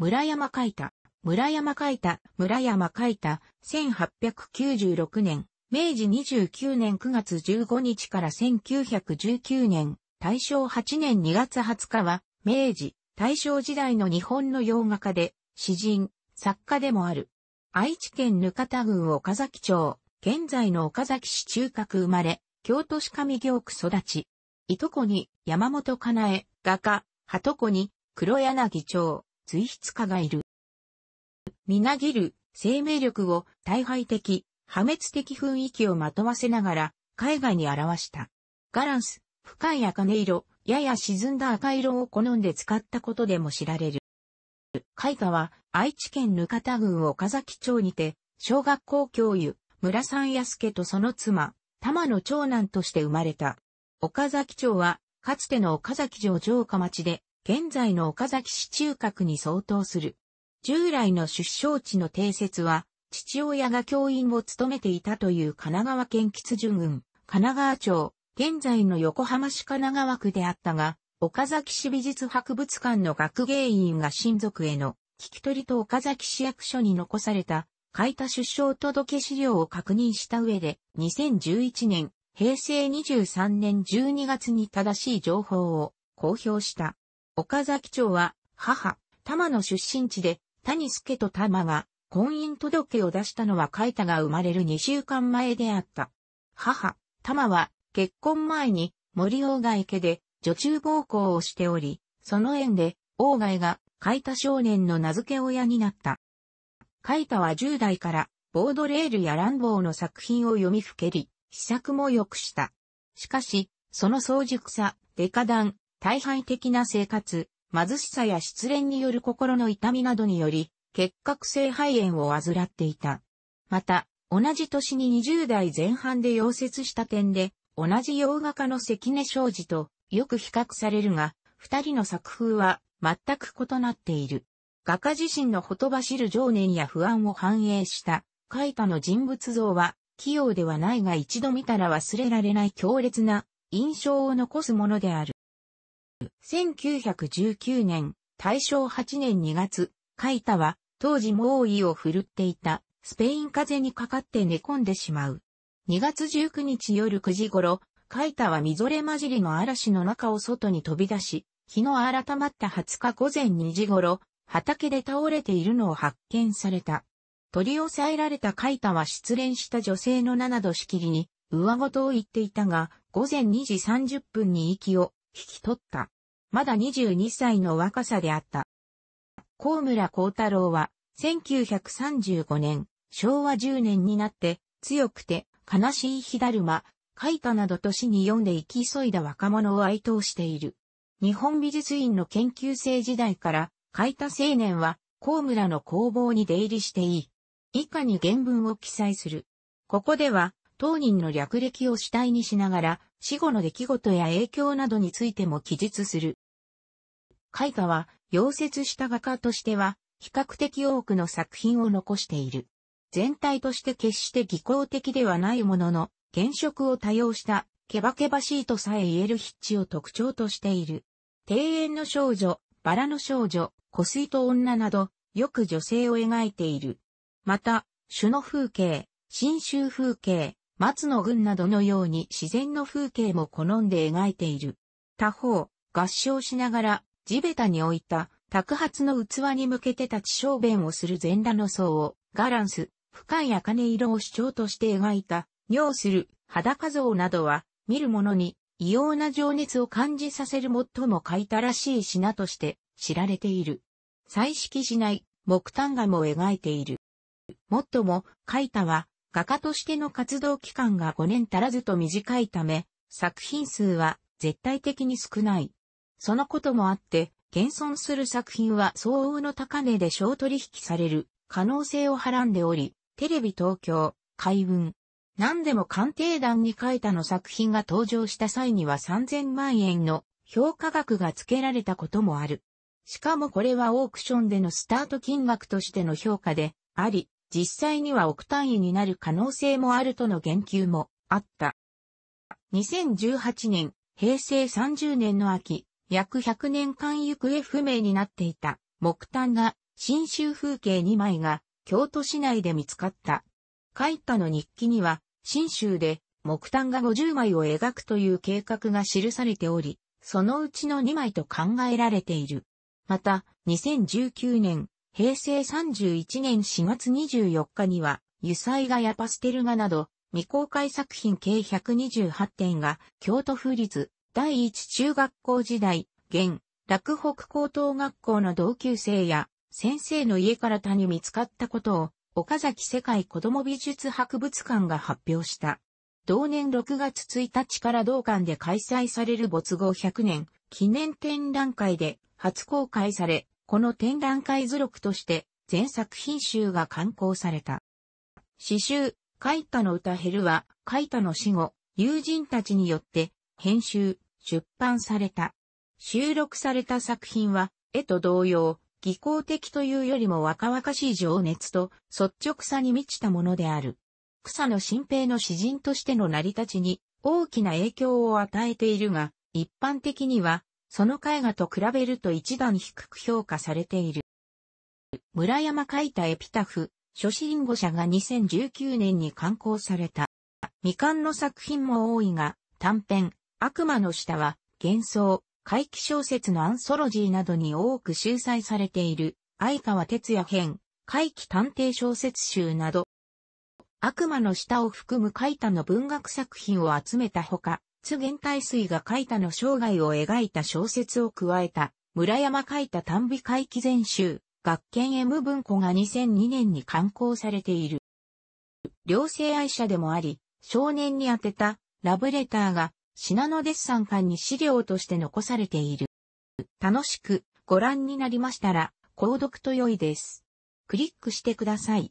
村山海太、村山海太、村山海太、1896年、明治29年9月15日から1919年、大正8年2月20日は、明治、大正時代の日本の洋画家で、詩人、作家でもある。愛知県ぬかた郡岡崎町、現在の岡崎市中核生まれ、京都市上京区育ち。いとこに、山本かなえ、画家、はとこに、黒柳町、水筆家がいる。みなぎる生命力を大敗的、破滅的雰囲気をまとわせながら、絵画に表した。ガランス、深い茜色、やや沈んだ赤色を好んで使ったことでも知られる。絵画は愛知県額田郡岡崎町にて、小学校教諭、村さん安家とその妻、玉の長男として生まれた。岡崎町は、かつての岡崎城城下町で、現在の岡崎市中核に相当する。従来の出生地の定説は、父親が教員を務めていたという神奈川県吉寿郡、神奈川町、現在の横浜市神奈川区であったが、岡崎市美術博物館の学芸員が親族への聞き取りと岡崎市役所に残された書いた出生届資料を確認した上で、2011年、平成23年12月に正しい情報を公表した。岡崎町は、母、玉の出身地で、谷助と玉が、婚姻届を出したのは海田が生まれる2週間前であった。母、玉は、結婚前に、森鴎外家で、女中暴行をしており、その縁で、鴎外が、海田少年の名付け親になった。海田は10代から、ボードレールや乱暴の作品を読みふけり、試作も良くした。しかし、その早熟さ、デカダン、大敗的な生活、貧しさや失恋による心の痛みなどにより、結核性肺炎を患っていた。また、同じ年に20代前半で溶接した点で、同じ洋画家の関根昌司とよく比較されるが、二人の作風は全く異なっている。画家自身のほとばしる情念や不安を反映したいたの人物像は器用ではないが一度見たら忘れられない強烈な印象を残すものである。1919年、大正8年2月、カイタは、当時猛威を振るっていた、スペイン風邪にかかって寝込んでしまう。2月19日夜9時頃、カイタはみぞれ混じりの嵐の中を外に飛び出し、日の改まった20日午前2時頃、畑で倒れているのを発見された。取り押さえられたカイタは失恋した女性の七度しきりに、上ごとを言っていたが、午前2時30分に息を引き取った。まだ22歳の若さであった。高村光太郎は、1935年、昭和10年になって、強くて、悲しい火だるま、書いたなどとに読んで生き急いだ若者を哀悼している。日本美術院の研究生時代から、書いた青年は、高村の工房に出入りしていい。以下に原文を記載する。ここでは、当人の略歴を主体にしながら、死後の出来事や影響などについても記述する。絵画は、溶接した画家としては、比較的多くの作品を残している。全体として決して技巧的ではないものの、原色を多用した、ケバケバしいとさえ言える筆致を特徴としている。庭園の少女、バラの少女、湖水と女など、よく女性を描いている。また、種の風景、新州風景、松の群などのように自然の風景も好んで描いている。他方、合唱しながら地べたに置いた卓発の器に向けて立ち小便をする全裸の層をガランス、深い茜色を主張として描いた、尿する裸像などは見る者に異様な情熱を感じさせる最も書いたらしい品として知られている。彩色しない木炭画も描いている。もっとも、書いたは画家としての活動期間が5年足らずと短いため、作品数は絶対的に少ない。そのこともあって、現存する作品は相応の高値で小取引される可能性をはらんでおり、テレビ東京、海運、何でも鑑定団に書いたの作品が登場した際には3000万円の評価額が付けられたこともある。しかもこれはオークションでのスタート金額としての評価であり、実際には億単位になる可能性もあるとの言及もあった。2018年、平成30年の秋、約100年間行方不明になっていた木炭が新州風景2枚が京都市内で見つかった。書いたの日記には、新州で木炭が50枚を描くという計画が記されており、そのうちの2枚と考えられている。また、2019年、平成31年4月24日には、油彩画やパステル画など、未公開作品計128点が、京都府立第一中学校時代、現、洛北高等学校の同級生や、先生の家から他に見つかったことを、岡崎世界子ども美術博物館が発表した。同年6月1日から同館で開催される没後100年記念展覧会で初公開され、この展覧会図録として全作品集が刊行された。詩集、カイタの歌ヘルは、カイタの死後、友人たちによって編集、出版された。収録された作品は、絵と同様、技巧的というよりも若々しい情熱と率直さに満ちたものである。草野新平の詩人としての成り立ちに大きな影響を与えているが、一般的にはその絵画と比べると一段低く評価されている。村山書いたエピタフ、初心語者が2019年に刊行された。未完の作品も多いが、短編、悪魔の下は、幻想、怪奇小説のアンソロジーなどに多く収載されている、相川哲也編、怪奇探偵小説集など、悪魔の下を含む書いたの文学作品を集めたほか、津玄大水が書いたの生涯を描いた小説を加えた、村山書いた短美回帰全集、学研 M 文庫が2002年に刊行されている。両性愛者でもあり、少年に宛てたラブレターが、品のデッサン館に資料として残されている。楽しくご覧になりましたら、購読と良いです。クリックしてください。